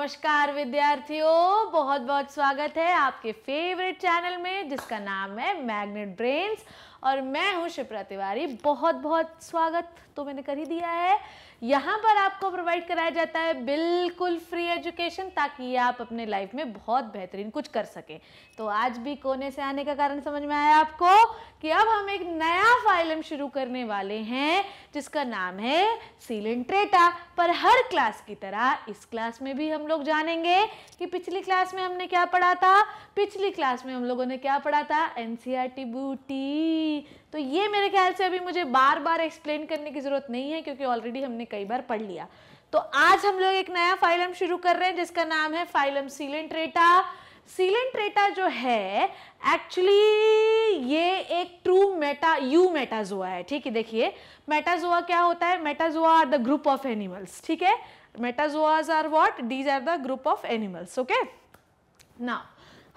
नमस्कार विद्यार्थियों बहुत बहुत स्वागत है आपके फेवरेट चैनल में जिसका नाम है मैग्नेट ब्रेन्स और मैं हूं शिप्रा तिवारी बहुत बहुत स्वागत तो मैंने कर ही दिया है यहाँ पर आपको प्रोवाइड कराया जाता है बिल्कुल फ्री एजुकेशन ताकि आप अपने लाइफ में बहुत बेहतरीन कुछ कर सके तो आज भी कोने से आने का कारण समझ में आया आपको कि अब हम एक नया फाइलम शुरू करने वाले हैं जिसका नाम है सीलेंट्रेटा पर हर क्लास की तरह इस क्लास में भी हम लोग जानेंगे कि पिछली क्लास में हमने क्या पढ़ा था पिछली क्लास में हम लोगों ने क्या पढ़ा था एन सी आर टी बूटी थी तो ये मेरे ख्याल से अभी मुझे बार बार एक्सप्लेन करने की ज़रूरत नहीं है क्योंकि ऑलरेडी हमने कई बार पढ़ लिया तो आज हम लोग एक नया फाइलम शुरू कर रहे हैं जिसका नाम है फाइलम सीलेंट्रेटा सीलेंट्रेटा जो है एक्चुअली ये एक ट्रू मेटा यू मेटाजोआ है ठीक है देखिए मेटाजोआ क्या होता है metazoa are the group of animals ठीक है metazoas are what these are the group of animals okay ना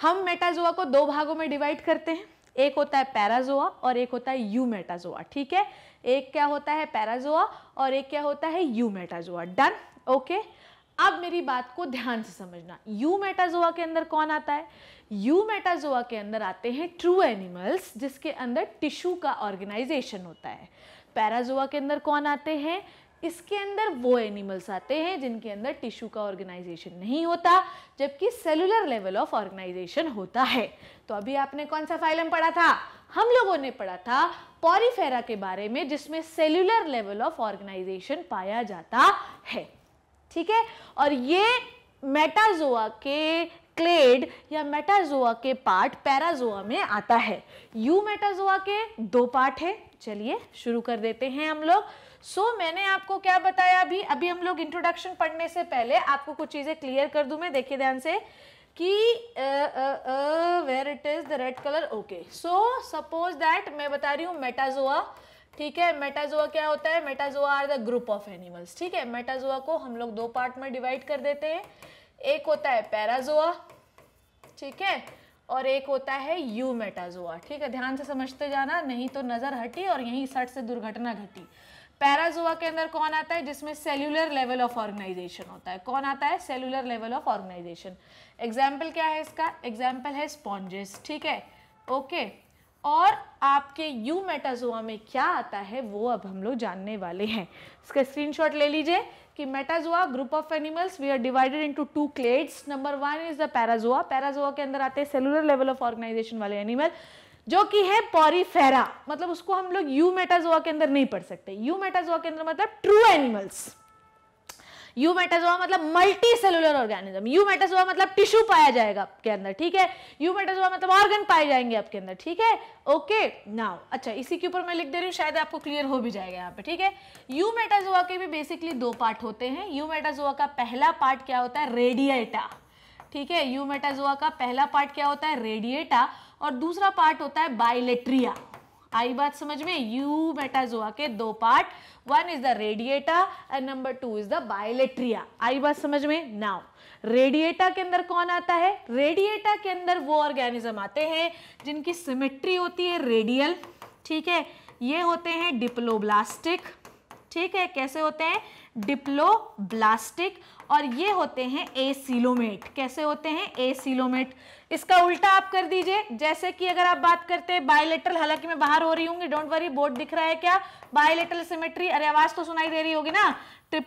हम मेटाजोआ को दो भागों में डिवाइड करते हैं एक होता है पैराजोआ और एक होता है यूमेटाजोआ ठीक है एक क्या होता है पैराजोआ और एक क्या होता है यूमेटाजोआ डन ओके अब मेरी बात को ध्यान से समझना यू मेटाजोआ के अंदर कौन आता है यू मेटाजोआ के अंदर आते हैं ट्रू एनिमल्स जिसके अंदर टिश्यू का ऑर्गेनाइजेशन होता है पैराजोआ के अंदर कौन आते हैं इसके अंदर वो एनिमल्स आते हैं जिनके अंदर टिश्यू का ऑर्गेनाइजेशन नहीं होता जबकि सेलुलर लेवल ऑफ ऑर्गेनाइजेशन होता है तो अभी आपने कौन सा फाइलम पढ़ा था हम लोगों ने पढ़ा था पॉरीफेरा के बारे में जिसमें सेलुलर लेवल ऑफ ऑर्गेनाइजेशन पाया जाता है ठीक है और ये मेटाजोआ के क्लेड या मेटाजोआ के पार्ट पैराजोआ में आता है यू मेटाजोआ के दो पार्ट है चलिए शुरू कर देते हैं हम लोग सो so, मैंने आपको क्या बताया अभी अभी हम लोग इंट्रोडक्शन पढ़ने से पहले आपको कुछ चीज़ें क्लियर कर दू मैं देखिए ध्यान से कि where it is the red colour okay so suppose that मैं बता रही हूँ मेटाजोआ ठीक है मेटाजोआ क्या होता है metazoa are the group of animals ठीक है मेटाजोआ को हम लोग दो पार्ट में डिवाइड कर देते हैं एक होता है पैराजोआ ठीक है और एक होता है यू मेटाजोआ ठीक है ध्यान से समझते जाना नहीं तो नज़र हटी और यहीं सट से दुर्घटना घटी पैराजोआ के अंदर कौन आता है जिसमें सेल्यूलर लेवल ऑफ ऑर्गेनाइजेशन होता है कौन आता है cellular level of organisation example क्या है इसका एग्जाम्पल है स्पॉन्जेस ठीक है ओके और आपके यू मेटाजोआ में क्या आता है वो अब हम लोग जानने वाले हैं इसका स्क्रीनशॉट ले लीजिए कि metazoa group of animals we are divided into two clades number one is the parazoa parazoa के अंदर आते हैं सेलुलर लेवल ऑफ ऑर्गेनाइजेशन वाले एनिमल जो कि है पॉरीफेरा मतलब उसको हम लोग यू मेटाजोआ के अंदर नहीं पढ़ सकते यू मेटाजोआ के अंदर मतलब ट्रू एनिमल्स यू मेटाजोआ मतलब multicellular organism eumetazoa मतलब टिश्यू पाया जाएगा आपके अंदर ठीक है यू मेटाजोआ मतलब ऑर्गन पाए जाएंगे आपके अंदर ठीक है ओके नाउ अच्छा इसी के ऊपर मैं लिख दे रही हूँ शायद आपको क्लियर हो भी जाएगा यहाँ पे ठीक है यू मेटाजोआ के भी बेसिकली दो पार्ट होते हैं यू मेटाजोआ का पहला पार्ट क्या होता है रेडिएटा ठीक है यू मेटाजोआ का पहला पार्ट क्या होता है रेडिएटा और दूसरा पार्ट होता है बाइलेट्रिया आई बात समझ में यू मेटाजोआ के दो part one is the radiata and number two is the bilateria आई बात समझ में नाउ रेडिएटा के अंदर कौन आता है रेडिएटा के अंदर वो ऑर्गेनिज्म आते हैं जिनकी सिमेट्री होती है रेडियल ठीक है ये होते हैं डिप्लोब्लास्टिक ठीक है कैसे होते हैं डिप्लोब्लास्टिक और ये होते हैं एसिलोमेट कैसे होते हैं एसिलोमेट इसका उल्टा आप कर दीजिए जैसे कि अगर आप बात करते हैं बायोलेटल हालांकि मैं बाहर हो रही हूँ डोंट वरी बोर्ड दिख रहा है क्या बायोलेटरल सिमेट्री अरे आवाज तो सुनाई दे रही होगी ना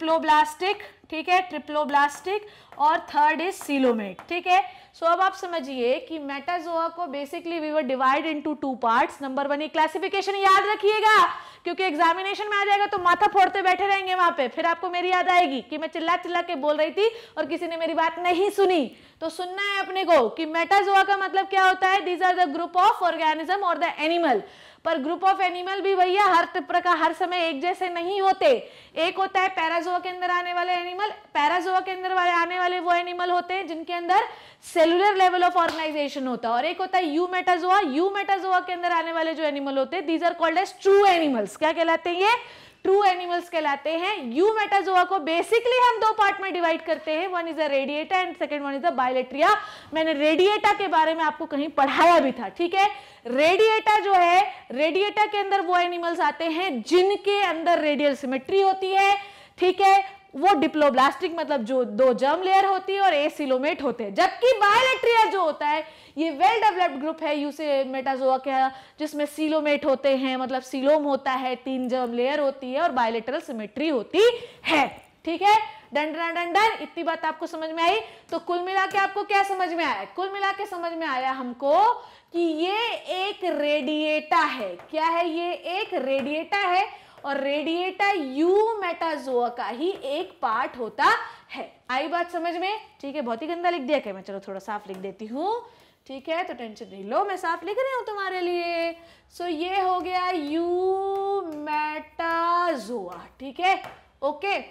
ब्लास्टिक ठीक है ब्लास्टिक और थर्ड इज सीलोमेट ठीक है सो so, अब आप समझिए कि मेटाजोआ को basically we were divide into two parts number one ये क्लासिफिकेशन याद रखिएगा क्योंकि एग्जामिनेशन में आ जाएगा तो माथा फोड़ते बैठे रहेंगे वहां पे फिर आपको मेरी याद आएगी कि मैं चिल्ला चिल्ला के बोल रही थी और किसी ने मेरी बात नहीं सुनी तो सुनना है अपने को कि मेटाजोआ का मतलब क्या होता है these are the group of organism और द एनिमल पर ग्रुप ऑफ एनिमल भी भैया हर प्रकार हर समय एक जैसे नहीं होते एक होता है पैराजोआ के अंदर आने वाले एनिमल पैराजोआ के अंदर वाले आने वाले वो एनिमल होते हैं जिनके अंदर सेलुलर लेवल ऑफ ऑर्गेनाइजेशन होता है और एक होता है यू मेटाजोआ यू मेटाजोआ के अंदर आने वाले जो एनिमल होते हैं these are called as true animals क्या कहलाते हैं ये ट्रू एनिमल्स कहलाते हैं यू मेटाजोआ को बेसिकली हम दो पार्ट में डिवाइड करते हैं one is a radiata and second one is a bilateria मैंने रेडिएटा के बारे में आपको कहीं पढ़ाया भी था ठीक है रेडिएटा जो है रेडिएटा के अंदर वो एनिमल्स आते हैं जिनके अंदर रेडियल सिमेट्री होती है ठीक है वो डिप्लोब्लास्टिक मतलब जो दो जर्म लेयर होती है और ए सिलोमेट होते हैं जबकि बायोलेट्रिया जो होता है ये वेल डेवलप्ड ग्रुप है यूसे मेटाजोआ के जिसमें सिलोमेट होते हैं मतलब सिलोम होता है तीन जर्म लेयर होती है और बायोलेटरल सिमेट्री होती है ठीक है डन डंडन इतनी बात आपको समझ में आई तो कुल मिला के आपको क्या समझ में आया कुल मिला के समझ में आया हमको कि ये एक रेडिएटा है क्या है ये एक रेडिएटा है और रेडिएटा यू मेटाजोआ का ही एक पार्ट होता है आई बात समझ में ठीक है बहुत ही गंदा लिख दिया क्या मैं चलो थोड़ा साफ लिख देती हूँ ठीक है तो टेंशन नहीं लो मैं साफ लिख रही हूँ तुम्हारे लिए सो so, ये हो गया यू मेटाजोआ ठीक है okay okay.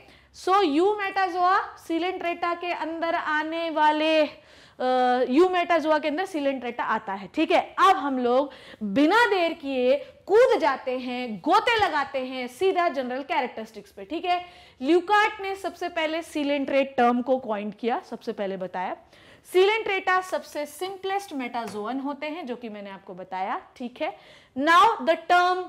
So eumetazoa coelenterata के अंदर आने वाले यू मेटाजोआ के अंदर सिलेंट्रेटा आता है ठीक है अब हम लोग बिना देर किए कूद जाते हैं गोते लगाते हैं सीधा जनरल कैरेक्टरिस्टिक्स पे ठीक है ल्यूकार्ट ने सबसे पहले सिलेंट्रेट टर्म को क्वाइंट किया सबसे पहले बताया सिलेंट्रेटा सबसे सिंपलेस्ट मेटाजोअन होते हैं जो कि मैंने आपको बताया ठीक है now the term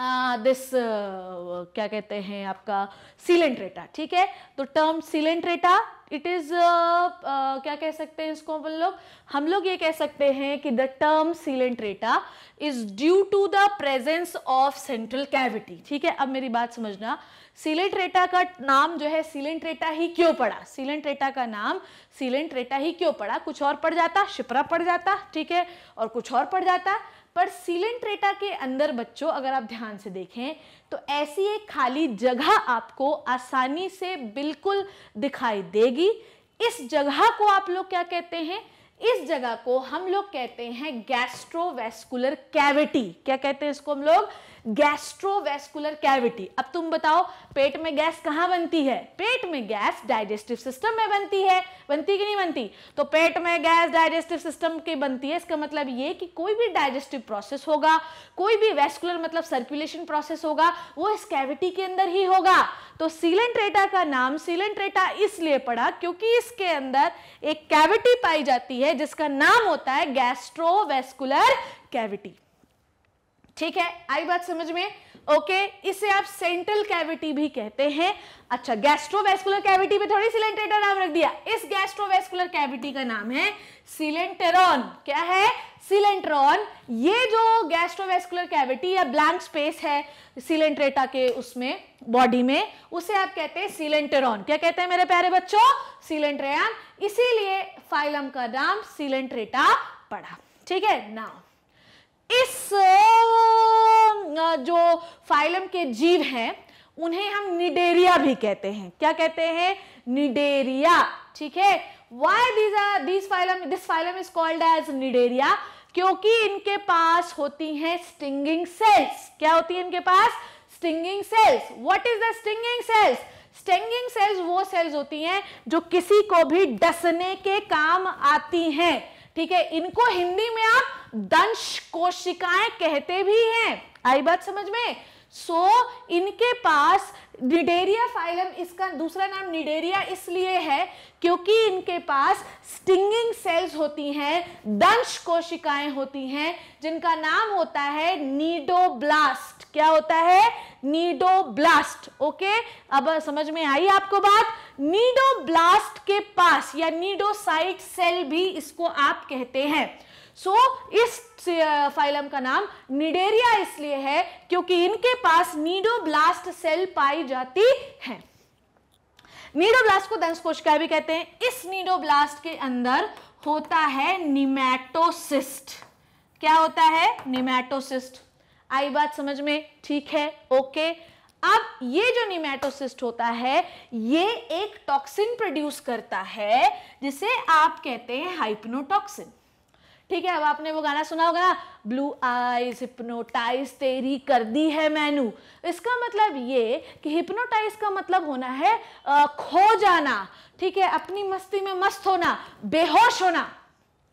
this uh, uh, क्या कहते हैं आपका सीलेंट रेटा ठीक है तो term coelenterata it is क्या कह सकते हैं इसको हम लोग हम लोग ये कह सकते हैं कि the term coelenterata is due to the presence of central cavity ठीक है अब मेरी बात समझना सीलेंट रेटा का नाम जो है सीलेंट रेटा ही क्यों पड़ा सीलेंट रेटा का नाम सीलेंट रेटा ही क्यों पड़ा कुछ और पड़ जाता शिप्रा पड़ जाता ठीक है और कुछ और पड़ जाता पर सीलेंट रेटा के अंदर बच्चों अगर आप ध्यान से देखें तो ऐसी एक खाली जगह आपको आसानी से बिल्कुल दिखाई देगी इस जगह को आप लोग क्या कहते हैं इस जगह को हम लोग कहते हैं गैस्ट्रोवेस्कुलर कैविटी क्या कहते हैं इसको हम लोग गैस्ट्रोवेस्कुलर कैविटी अब तुम बताओ पेट में गैस कहाँ बनती है पेट में गैस डाइजेस्टिव सिस्टम में बनती है बनती कि नहीं बनती तो पेट में गैस डाइजेस्टिव सिस्टम की बनती है इसका मतलब ये कि कोई भी डाइजेस्टिव प्रोसेस होगा कोई भी वेस्कुलर मतलब सर्कुलेशन प्रोसेस होगा वो इस कैविटी के अंदर ही होगा तो सीलेंट्रेटा का नाम सीलेंट्रेटा इसलिए पड़ा क्योंकि इसके अंदर एक कैविटी पाई जाती है जिसका नाम होता है गैस्ट्रोवेस्कुलर कैविटी ठीक है आई बात समझ में ओके इसे आप सेंट्रल कैविटी भी कहते हैं अच्छा गैस्ट्रोवेस्कुलर कैविटी में थोड़ी सिलेंटेटर नाम रख दिया इस गैस्ट्रोवेस्कुलर कैविटी का नाम है सिलेंटेरॉन क्या है सिलेंट्रॉन ये जो गैस्ट्रोवेस्कुलर कैविटी या ब्लैंक स्पेस है सिलेंट्रेटा के उसमें बॉडी में उसे आप कहते हैं सिलेंटेरॉन क्या कहते हैं मेरे प्यारे बच्चों सिलेंट्रेन इसीलिए फाइलम का नाम सिलेंट्रेटा पड़ा ठीक है नाउ इस जो फाइलम के जीव हैं उन्हें हम निडेरिया भी कहते हैं क्या कहते हैं निडेरिया ठीक है why these are this phylum this phylum is called as cnidaria क्योंकि इनके पास होती हैं स्टिंगिंग सेल्स क्या होती है इनके पास stinging cells what is the stinging cells stinging cells वो सेल्स होती हैं जो किसी को भी डसने के काम आती हैं ठीक है इनको हिंदी में आप दंश कोशिकाएं कहते भी हैं आई बात समझ में सो so, इनके पास निडेरिया फाइलम इसका दूसरा नाम निडेरिया इसलिए है क्योंकि इनके पास स्टिंगिंग सेल्स होती हैं दंश कोशिकाएं होती हैं जिनका नाम होता है नीडोब्लास्ट क्या होता है नीडोब्लास्ट ओके अब समझ में आई आपको बात नीडोब्लास्ट के पास या नीडोसाइट सेल भी इसको आप कहते हैं सो so, इस फाइलम uh, का नाम निडेरिया इसलिए है क्योंकि इनके पास नीडोब्लास्ट सेल पाई जाती है नीडोब्लास्ट को दंश कोशिकाएं भी कहते हैं इस नीडोब्लास्ट के अंदर होता है निमेटोसिस्ट क्या होता है निमेटोसिस्ट आई बात समझ में ठीक है ओके अब ये जो निमेटोसिस्ट होता है ये एक टॉक्सिन प्रोड्यूस करता है जिसे आप कहते हैं हाइपनोटॉक्सिन ठीक है अब आपने वो गाना सुना होगा ना ब्लू आईज हिप्नोटाइज तेरी कर दी है मैनू इसका मतलब ये कि हिप्नोटाइज का मतलब होना है खो जाना ठीक है अपनी मस्ती में मस्त होना बेहोश होना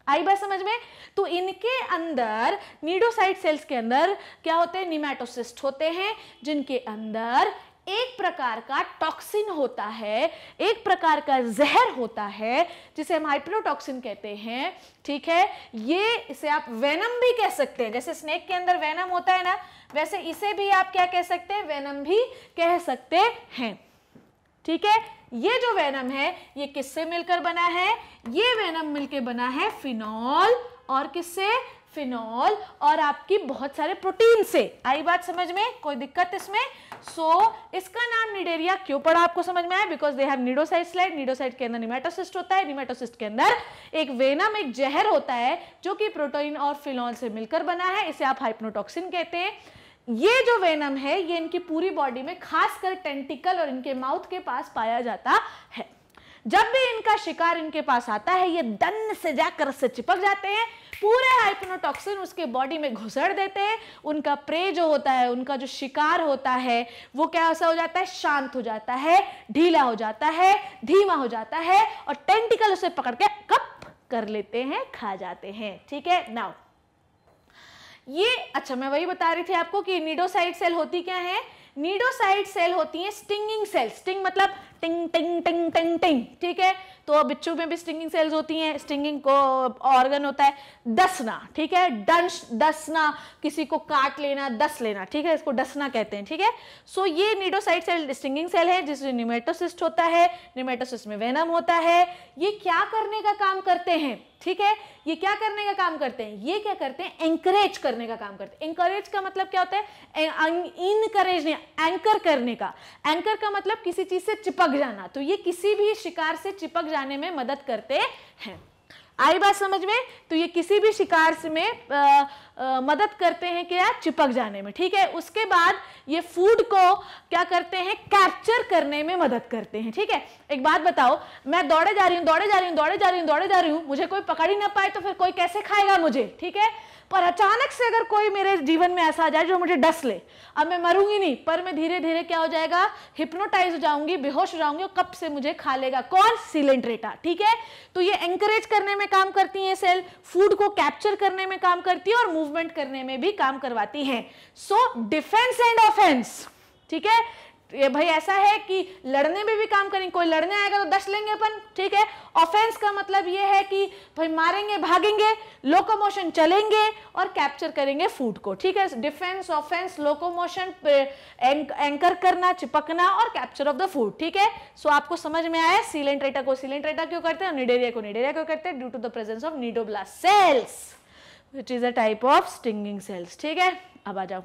आई बात समझ में तो इनके अंदर नीडोसाइट सेल्स के अंदर क्या होते हैं निमेटोसिस्ट होते हैं जिनके अंदर एक प्रकार का टॉक्सिन होता है एक प्रकार का जहर होता है जिसे हम हाइप्रोटॉक्सिन कहते हैं ठीक है ये इसे आप वेनम भी कह सकते हैं जैसे स्नेक के अंदर वेनम होता है ना वैसे इसे भी आप क्या कह सकते हैं वेनम भी कह सकते हैं ठीक है ये जो वेनम है ये किससे मिलकर बना है ये वेनम मिलकर बना है फिनॉल और किससे फिनॉल और आपकी बहुत सारे प्रोटीन से आई बात समझ में कोई दिक्कत इसमें सो so, इसका नाम निडेरिया क्यों पड़ा आपको समझ में आया because they have cnidocyte slide cnidocyte के अंदर निमेटोसिस्ट होता है निमेटोसिस्ट के अंदर एक वेनम एक जहर होता है जो कि प्रोटीन और फिनॉल से मिलकर बना है इसे आप हाइप्नोटॉक्सिन कहते हैं ये जो वेनम है ये इनकी पूरी बॉडी में खासकर टेंटिकल और इनके माउथ के पास पाया जाता है जब भी इनका शिकार इनके पास आता है ये दन से जाकर से चिपक जाते हैं पूरे हाइपनोटॉक्सिन उसके बॉडी में घुसड़ देते हैं उनका प्रे जो होता है उनका जो शिकार होता है वो क्या ऐसा हो जाता है शांत हो जाता है ढीला हो जाता है धीमा हो जाता है और टेंटिकल उसे पकड़ के कप कर लेते हैं खा जाते हैं ठीक है नाउ ये अच्छा मैं वही बता रही थी आपको कि नीडोसाइड सेल होती क्या है नीडोसाइड सेल होती है स्टिंगिंग सेल स्टिंग मतलब टिंग टिंग टिंग टिंग टिंग ठीक है तो बिच्छू में भी स्टिंगिंग सेल्स होती हैं स्टिंगिंग को ऑर्गन होता है दसना ठीक है डंश दसना किसी को काट लेना दस लेना ठीक है इसको डसना कहते हैं ठीक है सो so, ये नीडोसाइड सेल स्टिंगिंग सेल है जिसमें निमेटोसिस्ट होता है निमेटोसिस्ट में वेनम होता है ये क्या करने का काम करते हैं ठीक है ये क्या करने का काम करते हैं ये क्या करते हैं एंकरेज करने का काम करते हैं एंकरेज का मतलब क्या होता है इनकरेज अं, नहीं एंकर करने का एंकर का मतलब किसी चीज से चिपक जाना तो ये किसी भी शिकार से चिपक जाने में मदद करते हैं आई बात समझ में तो ये किसी भी शिकार में आ, आ, मदद करते हैं क्या चिपक जाने में ठीक है उसके बाद ये फूड को क्या करते हैं कैप्चर करने में मदद करते हैं ठीक है एक बात बताओ मैं दौड़े जा रही हूँ दौड़े जा रही हूँ दौड़े जा रही हूँ दौड़े जा रही हूँ मुझे कोई पकड़ ही ना पाए तो फिर कोई कैसे खाएगा मुझे ठीक है पर अचानक से अगर कोई मेरे जीवन में ऐसा आ जाए जो मुझे डस ले अब मैं मरूंगी नहीं पर मैं धीरे धीरे क्या हो जाएगा हिप्नोटाइज हो जाऊंगी बेहोश हो जाऊंगी कब से मुझे खा लेगा कौन सिलेंड्रेटा ठीक है तो ये एंकरेज करने में काम करती है सेल फूड को कैप्चर करने में काम करती है और मूवमेंट करने में भी काम करवाती है सो डिफेंस एंड ऑफेंस ठीक है ये भाई ऐसा है कि लड़ने में भी काम करेंगे कोई लड़ने आएगा तो दस लेंगे अपन ठीक है ऑफेंस का मतलब ये है कि भाई मारेंगे भागेंगे लोकोमोशन चलेंगे और कैप्चर करेंगे फूड को ठीक है डिफेंस ऑफेंस लोकोमोशन एंकर करना चिपकना और कैप्चर ऑफ द फूड ठीक है सो आपको समझ में आया सीलेंट रेटा को सीलेंट रेटा क्यों करते हैं निडेरिया को निडेरिया क्यों करते हैं due to the presence of cnidoblast cells which is a type of stinging cells ठीक है अब आ जाओ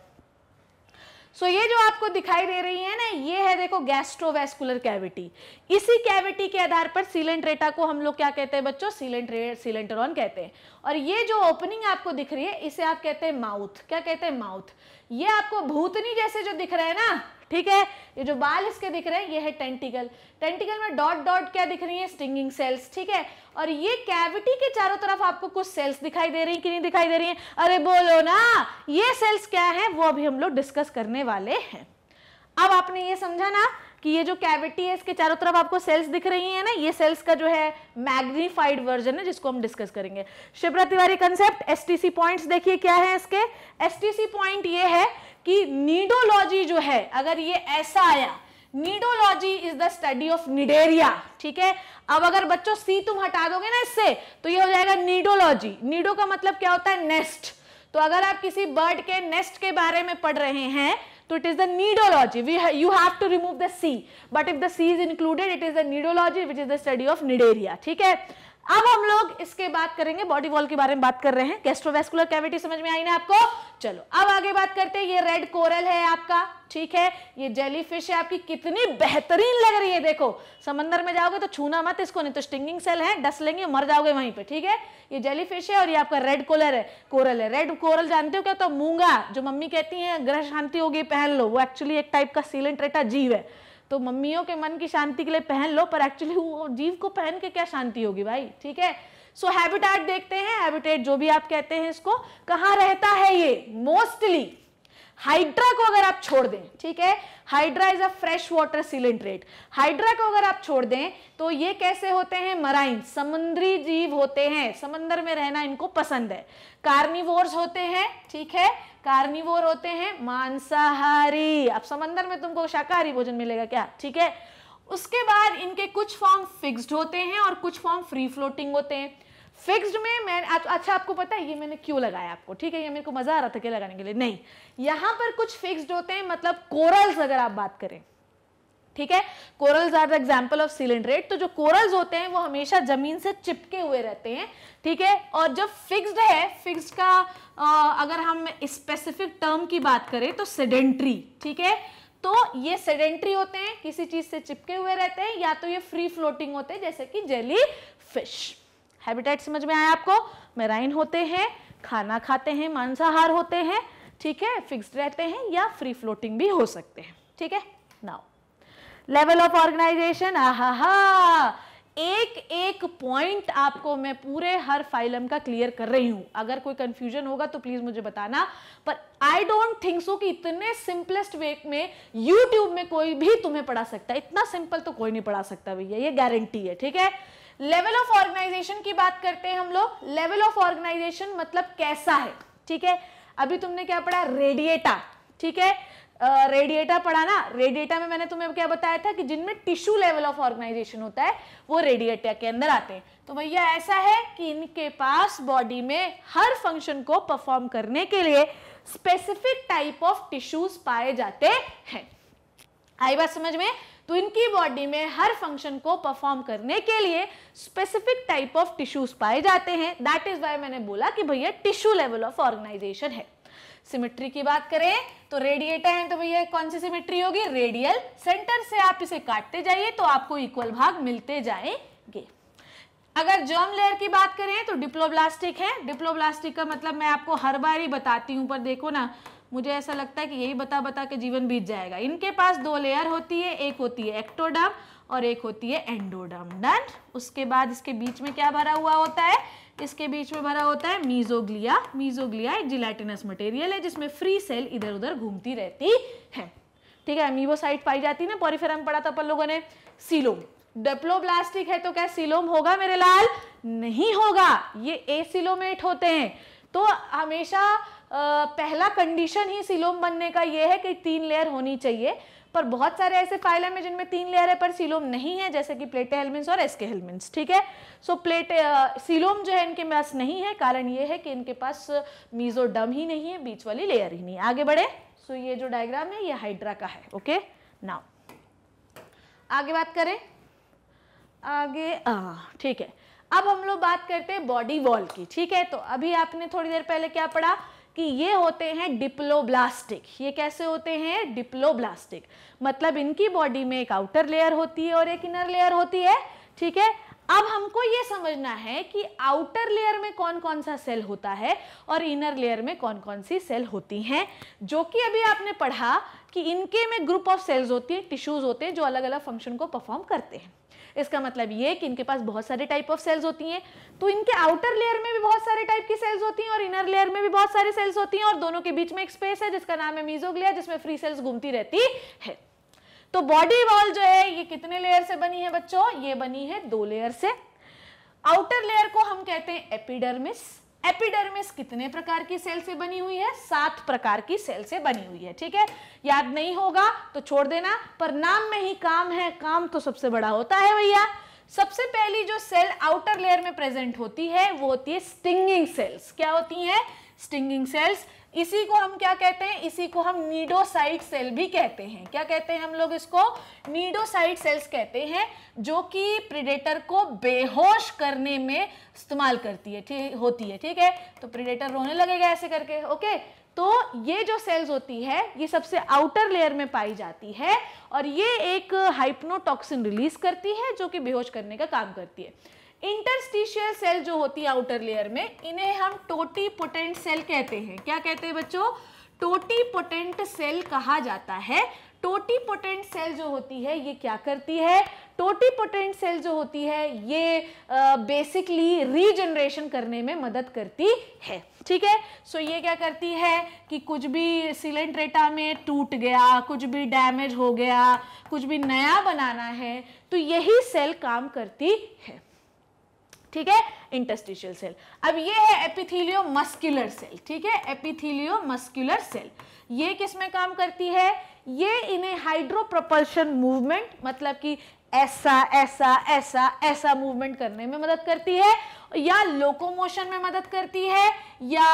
सो so, ये जो आपको दिखाई दे रही है ना ये है देखो गैस्ट्रोवेस्कुलर कैविटी इसी कैविटी के आधार पर सीलेंट रेटा को हम लोग क्या कहते हैं बच्चों सीलेंट सीलेंटरॉन कहते हैं और ये जो ओपनिंग आपको दिख रही है इसे आप कहते हैं माउथ क्या कहते हैं माउथ ये आपको भूतनी जैसे जो दिख रहा है ना ठीक है ये जो बाल इसके दिख रहे हैं ये है टेंटिकल टेंटिकल में डॉट डॉट क्या दिख रही है स्टिंगिंग सेल्स ठीक है और ये कैविटी के चारों तरफ आपको कुछ सेल्स दिखाई दे रही कि नहीं दिखाई दे रही है अरे बोलो ना ये सेल्स क्या है वो अभी हम लोग डिस्कस करने वाले हैं अब आपने ये समझा ना कि ये जो कैविटी है इसके चारों तरफ आपको सेल्स दिख रही है ना ये सेल्स का जो है मैग्नीफाइड वर्जन है जिसको हम डिस्कस करेंगे Shivra Tiwari concept STC points देखिए क्या है इसके एसटीसी पॉइंट ये है कि है अगर ये ऐसा आया cnidology is the study of cnidaria ठीक है अब अगर बच्चों सी तुम हटा दोगे ना इससे तो ये हो जाएगा नीडोलॉजी नीडो का मतलब क्या होता है नेस्ट तो अगर आप किसी बर्ड के नेस्ट के बारे में पढ़ रहे हैं तो it is the cnidology you have to remove the C but if the C is included it is the cnidology which is the study of cnidaria ठीक है अब हम लोग इसके बात करेंगे बॉडी वॉल के बारे में बात कर रहे हैं गेस्ट्रोवेस्कुलर कैविटी समझ में आई ना आपको चलो अब आगे बात करते हैं ये रेड कोरल है आपका ठीक है ये जेली फिश है आपकी कितनी बेहतरीन लग रही है देखो समंदर में जाओगे तो छूना मत इसको नहीं तो स्टिंगिंग सेल है डस लेंगे मर जाओगे वहीं पे ठीक है ये जेली फिश है और ये आपका रेड कोलर है कोरल है रेड कोरल जानते हो क्या तो मूंगा जो मम्मी कहती है ग्रह शांति होगी पहन लो वो एक्चुअली एक टाइप का सीलेंट रेटा जीव है तो मम्मियों के मन की शांति के लिए पहन लो पर एक्चुअली वो जीव को पहन के क्या शांति होगी भाई ठीक है सो so, हैबिटेट देखते हैं हैबिटेट जो भी आप कहते हैं इसको कहां रहता है ये मोस्टली हाइड्रा को अगर आप छोड़ दें ठीक है hydra is a fresh water coelenterate hydra को अगर आप छोड़ दें तो ये कैसे होते हैं मराइन समुद्री जीव होते हैं समंदर में रहना इनको पसंद है कार्निवोर्स होते हैं ठीक है कार्निवोर होते हैं मांसाहारी अब समंदर में तुमको शाकाहारी भोजन मिलेगा क्या ठीक है उसके बाद इनके कुछ फॉर्म फिक्स्ड होते हैं और कुछ फॉर्म फ्री फ्लोटिंग होते हैं फिक्स्ड में मैं अच्छा आपको पता है ये मैंने क्यों लगाया आपको ठीक है ये मेरे को मजा आ रहा था क्या लगाने के लिए नहीं यहाँ पर कुछ फिक्स्ड होते हैं मतलब कोरल्स अगर आप बात करें ठीक है corals are the example of coelenterate तो जो कोरल्स होते हैं वो हमेशा जमीन से चिपके हुए रहते हैं ठीक है और जब फिक्स्ड है फिक्स्ड का आ, अगर हम स्पेसिफिक टर्म की बात करें तो सेडेंट्री ठीक है तो ये सेडेंट्री होते हैं किसी चीज से चिपके हुए रहते हैं या तो ये फ्री फ्लोटिंग होते हैं जैसे कि जेली फिश हैबिटेट समझ में आया आपको मेराइन होते हैं खाना खाते हैं मांसाहार होते हैं ठीक है फिक्स रहते हैं या फ्री फ्लोटिंग भी हो सकते हैं ठीक है नाउ लेवल ऑफ ऑर्गेनाइजेशन आ एक एक पॉइंट आपको मैं पूरे हर फाइलम का क्लियर कर रही हूं अगर कोई कंफ्यूजन होगा तो प्लीज मुझे बताना पर आई डोंट थिंक सो कि इतने सिंपलेस्ट वे में यूट्यूब में कोई भी तुम्हें पढ़ा सकता है इतना सिंपल तो कोई नहीं पढ़ा सकता भैया ये गारंटी है ठीक है लेवल ऑफ ऑर्गेनाइजेशन की बात करते हैं हम लोग लेवल ऑफ ऑर्गेनाइजेशन मतलब कैसा है ठीक है अभी तुमने क्या पढ़ा रेडिएटा ठीक है रेडिएटा पढ़ा ना रेडिएटा में मैंने तुम्हें क्या बताया था कि जिनमें टिश्यू लेवल ऑफ ऑर्गेनाइजेशन होता है वो रेडिएटा के अंदर आते हैं तो भैया ऐसा है कि इनके पास बॉडी में हर फंक्शन को परफॉर्म करने के लिए स्पेसिफिक टाइप ऑफ टिश्यूज पाए जाते हैं आई बात समझ में तो इनकी बॉडी में हर फंक्शन को परफॉर्म करने के लिए स्पेसिफिक टाइप ऑफ टिश्यूज पाए जाते हैं दैट इज वाई मैंने बोला कि भैया टिश्यू लेवल ऑफ ऑर्गेनाइजेशन है सिमेट्री की बात करें तो रेडिएटर है तो भैया कौन सी सिमेट्री होगी रेडियल सेंटर से आप इसे काटते जाइए तो आपको इक्वल भाग मिलते जाएंगे अगर जर्म लेयर की बात करें तो डिप्लोब्लास्टिक है डिप्लोब्लास्टिक का मतलब मैं आपको हर बार ही बताती हूं पर देखो ना मुझे ऐसा लगता है कि यही बता बता के जीवन बीत जाएगा इनके पास दो लेयर होती है एक होती है एक्टोडर्म और एक होती है एंडोडर्म डन उसके बाद इसके बीच में क्या भरा हुआ होता है इसके बीच में भरा होता है मीजोग्लिया मीजोग्लिया एक जिलेटिनस मटेरियल है जिसमें फ्री सेल इधर उधर घूमती रहती है ठीक है अमीबोसाइट पाई जाती है ना पॉरीफेरम पढ़ा था अपन लोगों ने सीलोम डेप्लोब्लास्टिक है तो क्या सिलोम होगा मेरे लाल नहीं होगा ये एसिलोमेट होते हैं तो हमेशा पहला कंडीशन ही सिलोम बनने का ये है कि तीन लेयर होनी चाहिए पर बहुत सारे ऐसे फाइलम है जिनमें तीन लेयर है पर सीलोम नहीं है जैसे कि प्लेटे हेलमिन्स और एसके हेलमिन्स ठीक है सो प्लेटे सीलोम जो है इनके पास नहीं है कारण ये है कि इनके पास मीजोडम ही नहीं है बीच वाली लेयर ही नहीं आगे बढ़े सो ये जो डायग्राम है ये हाइड्रा का है ओके नाउ आगे बात करें आगे ठीक है अब हम लोग बात करते हैं बॉडी वॉल की ठीक है तो अभी आपने थोड़ी देर पहले क्या पढ़ा कि ये होते हैं डिप्लोब्लास्टिक ये कैसे होते हैं डिप्लोब्लास्टिक मतलब इनकी बॉडी में एक आउटर लेयर होती है और एक इनर लेयर होती है ठीक है अब हमको ये समझना है कि आउटर लेयर में कौन कौन सा सेल होता है और इनर लेयर में कौन कौन सी सेल होती हैं जो कि अभी आपने पढ़ा कि इनके में ग्रुप ऑफ सेल्स होती हैं टिश्यूज़ होते हैं जो अलग अलग फंक्शन को परफॉर्म करते हैं इसका मतलब ये कि इनके पास बहुत सारे टाइप ऑफ सेल्स होती हैं तो इनके आउटर लेयर में भी बहुत सारे टाइप की सेल्स होती हैं और इनर लेयर में भी बहुत सारी सेल्स होती हैं और दोनों के बीच में एक स्पेस है जिसका नाम है मीजोग्लिया जिसमें फ्री सेल्स घूमती रहती है तो बॉडी वॉल जो है ये कितने लेयर से बनी है बच्चों ये बनी है दो लेयर से आउटर लेयर को हम कहते हैं एपिडर्मिस एपिडर्मिस कितने प्रकार की सेल से बनी हुई है सात प्रकार की सेल से बनी हुई है ठीक है याद नहीं होगा तो छोड़ देना पर नाम में ही काम है काम तो सबसे बड़ा होता है भैया सबसे पहली जो सेल आउटर लेयर में प्रेजेंट होती है वो होती है स्टिंगिंग सेल्स क्या होती है स्टिंगिंग सेल्स इसी को हम क्या कहते हैं इसी को हम नीडोसाइट सेल भी कहते हैं क्या कहते हैं हम लोग इसको नीडोसाइट सेल्स कहते हैं जो कि प्रिडेटर को बेहोश करने में इस्तेमाल करती है ठीक होती है ठीक है तो प्रिडेटर रोने लगेगा ऐसे करके ओके तो ये जो सेल्स होती है ये सबसे आउटर लेयर में पाई जाती है और ये एक हाइपनोटॉक्सिन रिलीज करती है जो कि बेहोश करने का काम करती है इंटरस्टिशियल सेल जो होती है आउटर लेयर में इन्हें हम टोटी पोटेंट सेल कहते हैं क्या कहते हैं बच्चों टोटी पोटेंट सेल कहा जाता है टोटी पोटेंट सेल जो होती है ये क्या करती है टोटी पोटेंट सेल जो होती है ये बेसिकली रीजनरेशन करने में मदद करती है ठीक है सो ये क्या करती है कि कुछ भी सिलेंड्रेटा में टूट गया कुछ भी डैमेज हो गया कुछ भी नया बनाना है तो यही सेल काम करती है ठीक है इंटस्टिशियल सेल अब ये है एपिथीलियो मस्क्यूलर सेल ठीक है एपिथीलियो मस्क्यूलर सेल ये किस में काम करती है ये इन्हें हाइड्रोप्रपल्शन मूवमेंट मतलब कि ऐसा ऐसा ऐसा ऐसा मूवमेंट करने में मदद करती है या लोकोमोशन में मदद करती है या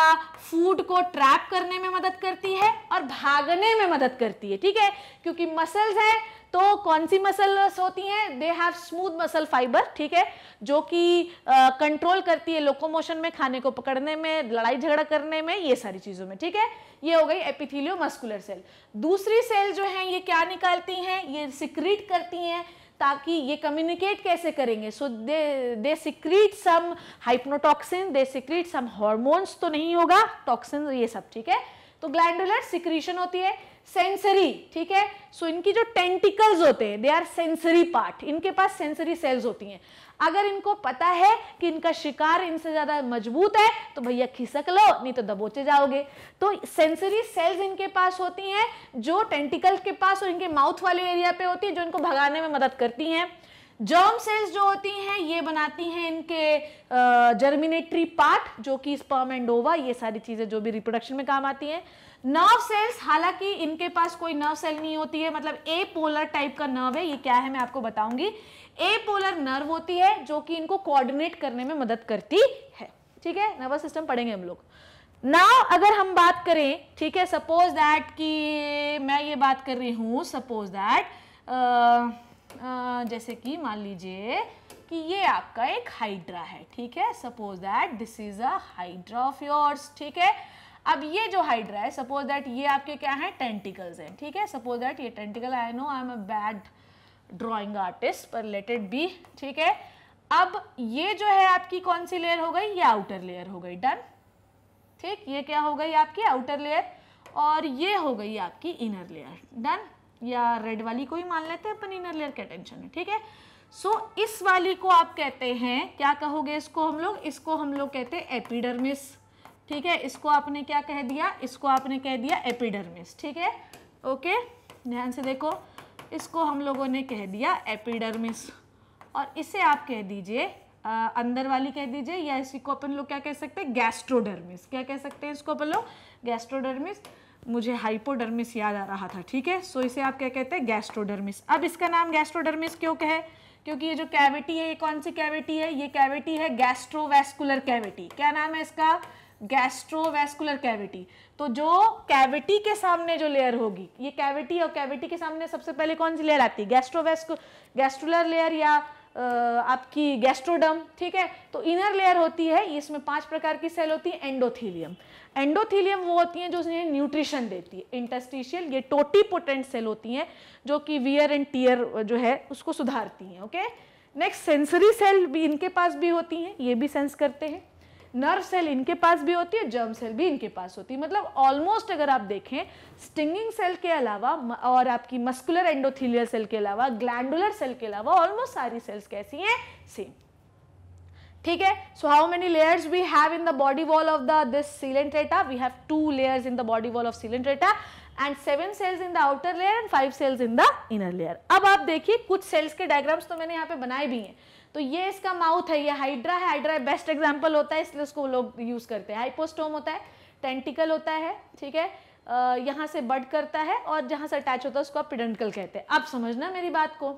फूड को ट्रैप करने में मदद करती है और भागने में मदद करती है ठीक है क्योंकि मसल्स है तो कौन सी मसल्स होती हैं they have smooth muscle fibre ठीक है जो कि कंट्रोल करती है लोकोमोशन में खाने को पकड़ने में लड़ाई झगड़ा करने में ये सारी चीज़ों में ठीक है ये हो गई एपिथिलियो मस्कुलर सेल दूसरी सेल जो है ये क्या निकालती हैं ये सिक्रीट करती हैं ताकि ये कम्युनिकेट कैसे करेंगे so they they secrete some hypnotoxin they secrete some hormones तो नहीं होगा टॉक्सिन ये सब ठीक है तो ग्लैंडुलर सिक्रीशन होती है सेंसरी ठीक है सो so, इनकी जो टेंटिकल्स होते हैं दे आर सेंसरी पार्ट इनके पास सेंसरी सेल्स होती हैं अगर इनको पता है कि इनका शिकार इनसे ज्यादा मजबूत है तो भैया खिसक लो नहीं तो दबोचे जाओगे तो सेंसरी सेल्स इनके पास होती हैं जो टेंटिकल के पास और इनके माउथ वाले एरिया पे होती है जो इनको भगाने में मदद करती हैं जर्म सेल्स जो होती हैं ये बनाती हैं इनके जर्मिनेटरी पार्ट जो कि स्पर्म एंड ओवा ये सारी चीज़ें जो भी रिप्रोडक्शन में काम आती हैं नर्व सेल्स हालांकि इनके पास कोई नर्व सेल नहीं होती है मतलब ए पोलर टाइप का नर्व है ये क्या है मैं आपको बताऊंगी ए पोलर नर्व होती है जो कि इनको कोऑर्डिनेट करने में मदद करती है ठीक है नर्वस सिस्टम पढ़ेंगे हम लोग नाउ अगर हम बात करें ठीक है सपोज दैट कि मैं ये बात कर रही हूं सपोज दैट जैसे कि मान लीजिए कि ये आपका एक हाइड्रा है ठीक है suppose that this is a hydra of yours ठीक है अब ये जो हाइड्रा है सपोज दैट ये आपके क्या है टेंटिकल्स हैं ठीक है सपोज दैट ये tentacle I know I am a bad drawing artist पर लेट इट बी ठीक है अब ये जो है आपकी कौन सी लेयर हो गई ये आउटर लेयर हो गई डन ठीक ये क्या हो गई आपकी आउटर लेयर और ये हो गई आपकी इनर लेयर डन या रेड वाली को ही मान लेते हैं अपन इनर लेयर का टेंशन है ठीक है सो so, इस वाली को आप कहते हैं क्या कहोगे इसको हम लोग इसको हम लोग कहते हैं एपिडर्मिस ठीक है इसको आपने क्या कह दिया इसको आपने कह दिया एपिडर्मिस ठीक है ओके ध्यान से देखो इसको हम लोगों ने कह दिया एपिडर्मिस और इसे आप कह दीजिए अंदर वाली कह दीजिए या इसी को अपन लोग क्या कह सकते हैं गैस्ट्रोडर्मिस क्या कह सकते हैं इसको अपन लोग गैस्ट्रोडर्मिस मुझे हाइपोडर्मिस याद आ रहा था ठीक है सो इसे आप क्या कहते हैं गैस्ट्रोडर्मिस अब इसका नाम गैस्ट्रोडर्मिस क्यों कहे क्योंकि ये जो कैविटी है ये कौन सी कैविटी है ये कैविटी है गैस्ट्रोवेस्कुलर कैविटी क्या नाम है इसका गैस्ट्रोवेस्कुलर कैविटी तो जो कैविटी के सामने जो लेयर होगी ये कैविटी और कैविटी के सामने सबसे पहले कौन सी लेयर आती है गैस्ट्रोवेस्कु गैस्ट्रुलर लेयर या आपकी गैस्ट्रोडम ठीक है तो इनर लेयर होती है इसमें पांच प्रकार की सेल होती है एंडोथीलियम एंडोथीलियम वो होती हैं जो उसने न्यूट्रिशन देती है इंटस्टिशियल ये टोटी पोटेंट सेल होती हैं जो कि वियर एंड टीयर जो है उसको सुधारती हैं ओके नेक्स्ट सेंसरी सेल भी इनके पास भी होती हैं ये भी सेंस करते हैं नर्व सेल इनके पास भी होती है जर्म सेल भी इनके पास होती है मतलब ऑलमोस्ट अगर आप देखें स्टिंगिंग सेल के अलावा और आपकी मस्कुलर एंडोथीलियल सेल के अलावा ग्लैंडुलर सेल के अलावा ऑलमोस्ट सारी सेल्स कैसी हैं सेम ठीक है so how many layers we have in the body wall of the this coelenterata we have two layers in the body wall of coelenterata and seven cells in the outer layer and five cells in the inner layer अब आप देखिए कुछ sales के diagrams तो मैंने यहाँ पे बनाए भी हैं तो ये इसका माउथ है ये हाइड्रा है हाइड्रा बेस्ट एग्जाम्पल होता है इसलिए उसको लोग यूज़ करते हैं हाइपोस्टोम होता है टेंटिकल होता है ठीक है यहाँ से बड करता है और जहाँ से अटैच होता है उसको आप पिडेंटिकल कहते हैं आप समझना मेरी बात को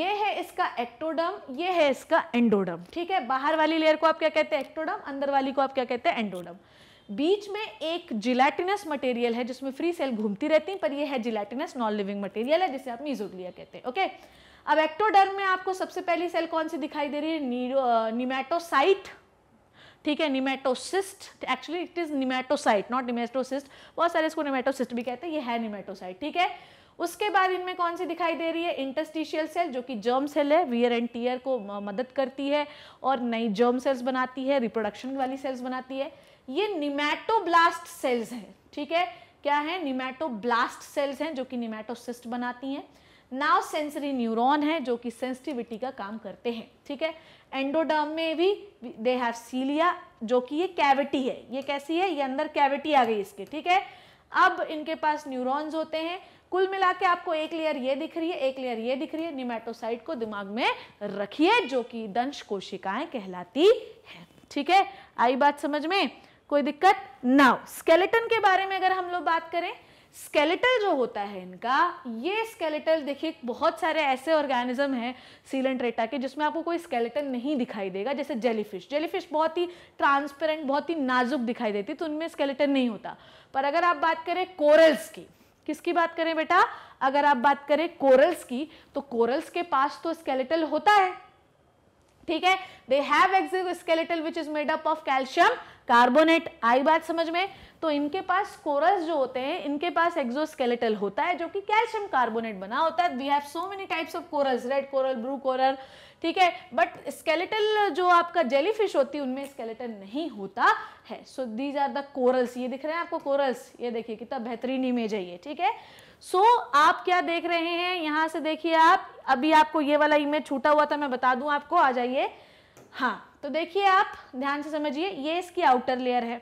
ये है इसका एक्टोडम ये है इसका एंडोडम ठीक है बाहर वाली लेयर को आप क्या कहते हैं एक्टोडम अंदर वाली को आप क्या कहते हैं एंडोडम बीच में एक जिलेटिनस मटेरियल है जिसमें फ्री सेल घूमती रहती है पर यह है जिलेटिनस नॉन लिविंग मटेरियल है जिसे आप मीजोग्लिया कहते हैं ओके अब एक्टोडर्म में आपको सबसे पहली सेल कौन सी दिखाई दे रही है निमेटोसाइट ठीक है nematocyst actually it is nematocyte not nematocyst बहुत सारे इसको निमेटोसिस्ट भी कहते हैं ये है निमेटोसाइट ठीक है उसके बाद इनमें कौन सी दिखाई दे रही है इंटस्टिशियल सेल जो कि जर्म सेल है वियर एंड टीयर को मदद करती है और नई जर्म सेल्स बनाती है रिप्रोडक्शन वाली सेल्स बनाती है ये निमेटोब्लास्ट सेल्स हैं ठीक है क्या है निमेटोब्लास्ट सेल्स हैं जो कि निमेटोसिस्ट बनाती हैं नाव सेंसरी न्यूरोन है जो कि सेंसिटिविटी का काम करते हैं ठीक है एंडोडर्म में भी दे हैव सीलिया जो कि ये कैविटी है ये कैसी है ये अंदर कैविटी आ गई इसके ठीक है अब इनके पास न्यूरॉन्स होते हैं कुल मिला के आपको एक लेयर ये दिख रही है एक लेयर ये दिख रही है निमेटोसाइट को दिमाग में रखिए जो कि दंश कोशिकाएं कहलाती हैं ठीक है आई बात समझ में कोई दिक्कत ना स्केलेटन के बारे में अगर हम लोग बात करें स्केलेटल जो होता है इनका ये स्केलेटल देखिए बहुत सारे ऐसे ऑर्गेनिज्म हैं सीलेंट्रेटा के जिसमें आपको कोई स्केलेटल नहीं दिखाई देगा जैसे जेलीफिश जेलीफिश बहुत ही ट्रांसपेरेंट बहुत ही नाजुक दिखाई देती तो उनमें स्केलेटल नहीं होता पर अगर आप बात करें कोरल्स की किसकी बात करें बेटा अगर आप बात करें कोरल्स की तो कोरल्स के पास तो स्केलेटल होता है ठीक है they have skeletal which is made up of calcium carbonate आई बात समझ में तो इनके पास कोरस जो होते हैं इनके पास एक्सोस्केलेटल होता है जो कि कैल्शियम कार्बोनेट बना होता है we have so many types of corals red coral blue coral ठीक है बट स्केलेटल जो आपका जेलीफिश होती है उनमें स्केलेटल नहीं होता है so these are the corals ये दिख रहे हैं आपको कोरल्स ये देखिए कितना बेहतरीन इमेज है ये ठीक है सो so, आप क्या देख रहे हैं यहाँ से देखिए आप अभी आपको ये वाला इमेज छूटा हुआ था मैं बता दूं आपको आ जाइए हाँ तो देखिए आप ध्यान से समझिए ये इसकी आउटर लेयर है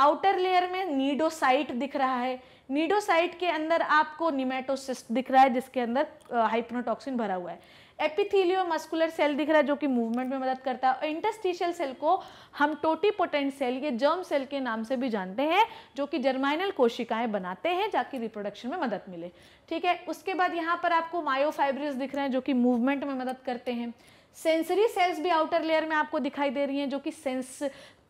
आउटर लेयर में नीडोसाइट दिख रहा है नीडोसाइट के अंदर आपको निमेटोसिस्ट दिख रहा है जिसके अंदर हाइप्रोटॉक्सिन भरा हुआ है एपिथीलियो मस्कुलर सेल दिख रहा है जो कि मूवमेंट में मदद करता है और इंटस्टिशियल सेल को हम टोटी पोटेंट सेल ये जर्म सेल के नाम से भी जानते हैं जो कि जर्माइनल कोशिकाएं बनाते हैं जाकि रिप्रोडक्शन में मदद मिले ठीक है उसके बाद यहाँ पर आपको मायोफाइब्रिस दिख रहे हैं जो कि मूवमेंट में मदद करते हैं सेंसरी सेल्स भी आउटर लेयर में आपको दिखाई दे रही हैं जो कि सेंस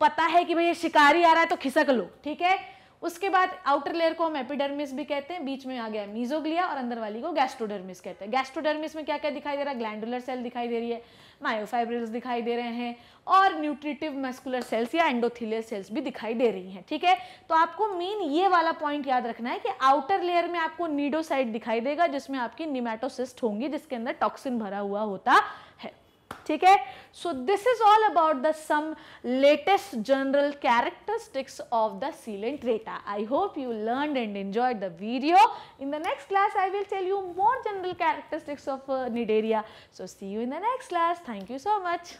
पता है कि भाई ये शिकारी आ रहा है तो खिसक लो ठीक है उसके बाद आउटर लेयर को हम एपिडर्मिस भी कहते हैं बीच में आ गया मीजोग्लिया और अंदर वाली को गैस्ट्रोडर्मिस कहते हैं गैस्ट्रोडर्मिस में क्या क्या दिखाई दे रहा है ग्लैंडुलर सेल दिखाई दे रही है मायोफाइब्रिल्स दिखाई दे रहे हैं और न्यूट्रिटिव मस्कुलर सेल्स या एंडोथिलियर सेल्स भी दिखाई दे रही हैं ठीक है तो आपको मेन ये वाला पॉइंट याद रखना है कि आउटर लेयर में आपको नीडोसाइट दिखाई देगा जिसमें आपकी निमेटोसिस्ट होंगी जिसके अंदर टॉक्सिन भरा हुआ होता है ठीक है so this is all about the some latest general characteristics of the Coelenterata I hope you learned and enjoyed the video in the next class i will tell you more general characteristics of uh, nidaria so see you in the next class thank you so much